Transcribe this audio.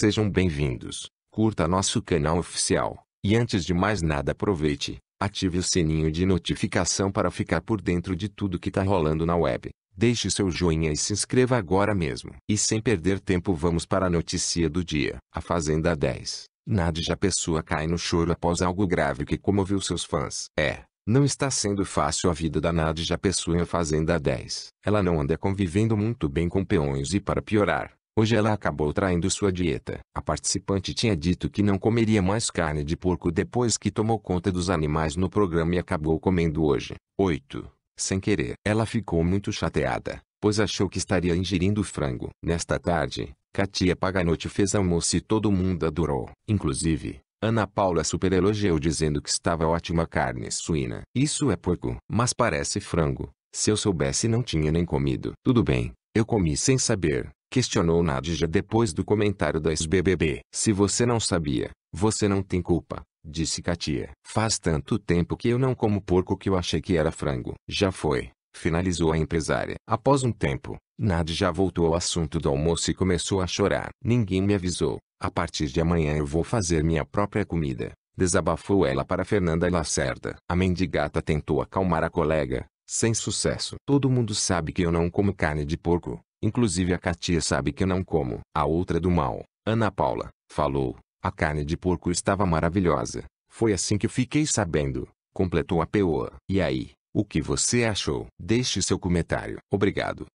Sejam bem-vindos, curta nosso canal oficial, e antes de mais nada aproveite, ative o sininho de notificação para ficar por dentro de tudo que tá rolando na web. Deixe seu joinha e se inscreva agora mesmo. E sem perder tempo vamos para a notícia do dia. A Fazenda 10. Nadja Pessoa cai no choro após algo grave que comoveu seus fãs. É, não está sendo fácil a vida da Nadja Pessoa em a Fazenda 10. Ela não anda convivendo muito bem com peões e para piorar, Hoje ela acabou traindo sua dieta. A participante tinha dito que não comeria mais carne de porco depois que tomou conta dos animais no programa e acabou comendo hoje. 8. Sem querer. Ela ficou muito chateada, pois achou que estaria ingerindo frango. Nesta tarde, Katia Paganotti fez almoço e todo mundo adorou. Inclusive, Ana Paula super elogiou dizendo que estava ótima carne suína. Isso é porco, mas parece frango. Se eu soubesse não tinha nem comido. Tudo bem, eu comi sem saber. Questionou Nadja depois do comentário da SBBB. Se você não sabia, você não tem culpa, disse Katia. Faz tanto tempo que eu não como porco que eu achei que era frango. Já foi, finalizou a empresária. Após um tempo, Nadja voltou ao assunto do almoço e começou a chorar. Ninguém me avisou. A partir de amanhã eu vou fazer minha própria comida. Desabafou ela para Fernanda Lacerda. A mendigata tentou acalmar a colega, sem sucesso. Todo mundo sabe que eu não como carne de porco. Inclusive a Katia sabe que eu não como. A outra é do mal, Ana Paula, falou. A carne de porco estava maravilhosa. Foi assim que fiquei sabendo. Completou a Peoa. E aí, o que você achou? Deixe seu comentário. Obrigado.